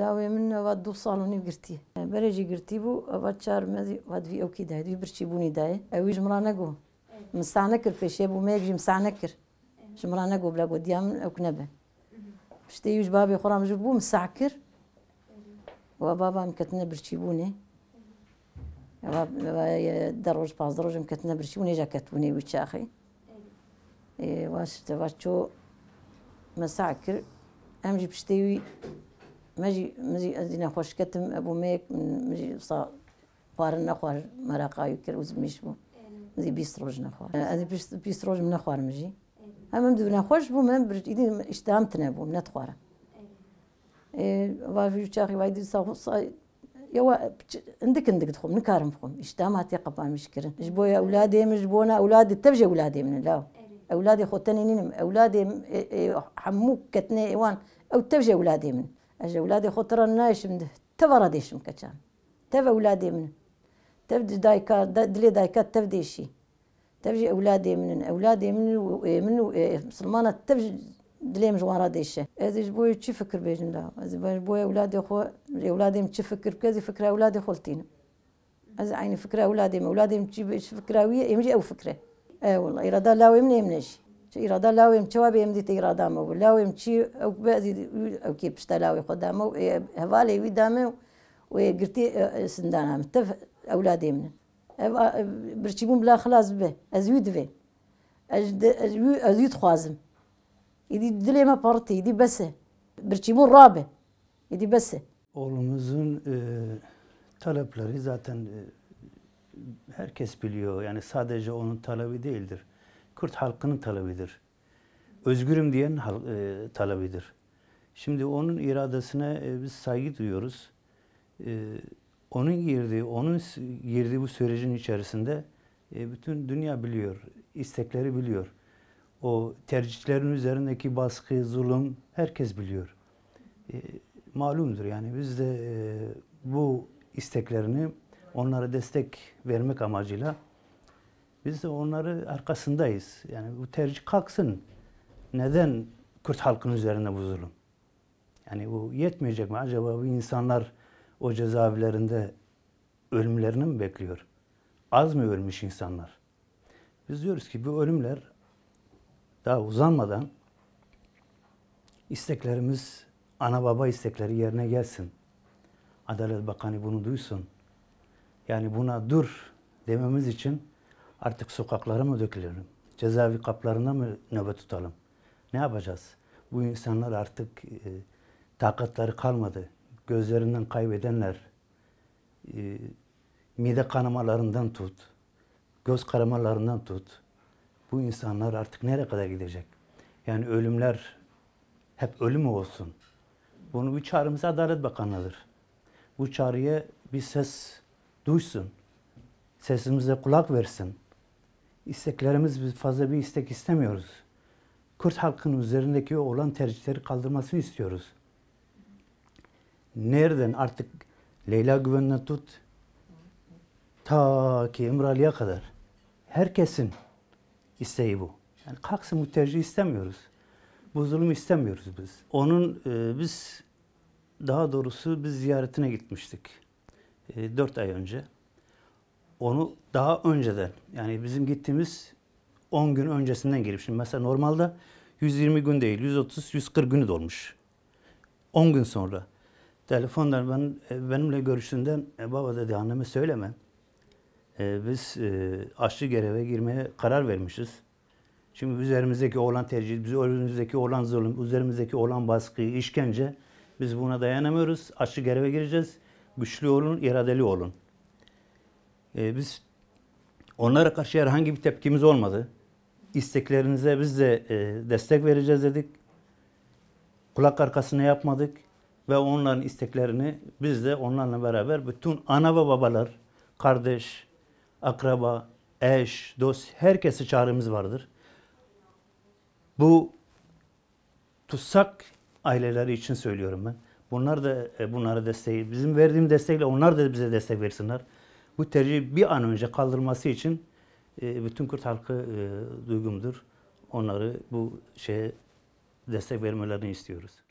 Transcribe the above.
لاوێ منەوە دو ساڵ و نیو گرتی بەرەجی گرتی بوو ئەوە چار مەزی وادوی ئەوکی دایدوی برچی بوونی دایە ئەوی ژمرا نەگو مسانە کرد پێشێ بوو مەیەکژی مسانە کرد ژمرا نەگو بلا گۆ دیام من ئەوک نەبێ پشتی وش بابی خۆرام ژر بوو مسا کرد و بابام کەتنە برچی بوونێ دەڕۆژ پاز ڕۆژم کەتنە برچی و نێژە کەتبوونی و چاخی واشتەوە چۆ مەسا کرد ئەمژی پشتیوی مجي مجي ازينا خوش كتم ابو ميك مجي صا خوار نخوار مراقا يكر وزميش بو مجي بيستروج نخوار ازي بيستروج من نخوار مجي هم دو نخوش بو من برج ايدي اشتهام تنبو من نتخوار وافي إيه، تشاخي وايد صا صا يوا عندك عندك دخوم نكارم فخوم اشتهام هاتي قبان مشكرن جبويا اولادي مش بونا اولادي تبجي اولادي من لا اولادي خوتني نيم اولادي إيه، إيه، حموك كتني ايوان او تبجي اولادي من اجي ولادي خطر نايش من تبرديش مكتشان تبا ولادي من تبدي دايكا دلي دايكا تبدي شي تبجي اولادي من اولادي من إيه، من إيه، مسلمانه تبجي دلي مجوارا ديشة ازي بوي تشي فكر بيجن دا ازي جبوي اولادي خو اولادي متشي فكر كازي فكره اولادي خلتين ازي عيني فكره اولادي اولادي متشي فكره ويا يمجي او فكره اي والله يرضى لا ويمني منشي چې اراده لاویم چې وبیم دي ته اراده مو لاویم چې او بعضی او کې پښته لاوي قدامه هوالي وي دامه وقرتي سندان هم تف اولادي من برشيبون بلا خلاص به ازويد في ازويد خوازم يدي dileme parti yedi bese. Birçimun rabe. Yedi bese. Oğlumuzun e, talepleri zaten e, herkes biliyor. Yani sadece onun talebi değildir. Kürt halkının talebidir. Özgürüm diyen e, talebidir. Şimdi onun iradesine e, biz saygı duyuyoruz. E, onun girdiği, onun girdiği bu sürecin içerisinde e, bütün dünya biliyor, istekleri biliyor. O tercihlerin üzerindeki baskı, zulüm herkes biliyor. E, malumdur yani biz de e, bu isteklerini onlara destek vermek amacıyla biz de onları arkasındayız. Yani bu tercih kalksın. Neden Kürt halkın üzerine bu zulüm? Yani bu yetmeyecek mi? Acaba bu insanlar o cezaevlerinde ölümlerini mi bekliyor? Az mı ölmüş insanlar? Biz diyoruz ki bu ölümler daha uzanmadan isteklerimiz, ana baba istekleri yerine gelsin. Adalet Bakanı bunu duysun. Yani buna dur dememiz için Artık sokaklara mı dökülelim? Cezaevi kaplarına mı nöbet tutalım? Ne yapacağız? Bu insanlar artık e, takatları kalmadı. Gözlerinden kaybedenler, e, mide kanamalarından tut, göz kanamalarından tut. Bu insanlar artık nereye kadar gidecek? Yani ölümler hep ölüm olsun. Bunu bir çağrımız Adalet Bakanı'dır. Bu çağrıya bir ses duysun. Sesimize kulak versin isteklerimiz biz fazla bir istek istemiyoruz. Kürt halkının üzerindeki olan tercihleri kaldırmasını istiyoruz. Nereden artık Leyla güvenle tut ta ki İmralı'ya kadar herkesin isteği bu. Yani kalksın bu tercih istemiyoruz. Bu zulüm istemiyoruz biz. Onun e, biz daha doğrusu biz ziyaretine gitmiştik. E, dört ay önce onu daha önceden yani bizim gittiğimiz 10 gün öncesinden gelip şimdi mesela normalde 120 gün değil 130-140 günü dolmuş. 10 gün sonra telefondan ben e, benimle görüştüğünden e, baba dedi anneme söyleme. E, biz e, aşçı göreve girmeye karar vermişiz. Şimdi üzerimizdeki olan tercih, üzerimizdeki olan zulüm, üzerimizdeki olan baskı, işkence biz buna dayanamıyoruz. Aşçı göreve gireceğiz. Güçlü olun, iradeli olun. E, biz onlara karşı herhangi bir tepkimiz olmadı. İsteklerinize biz de e, destek vereceğiz dedik. Kulak arkasına yapmadık ve onların isteklerini biz de onlarla beraber bütün ana ve babalar, kardeş, akraba, eş, dost herkesi çağrımız vardır. Bu tutsak aileleri için söylüyorum ben. Bunlar da e, bunlara desteği, bizim verdiğim destekle onlar da bize destek versinler bu tercih bir an önce kaldırılması için e, bütün Kürt halkı e, duygumdur. Onları bu şeye destek vermelerini istiyoruz.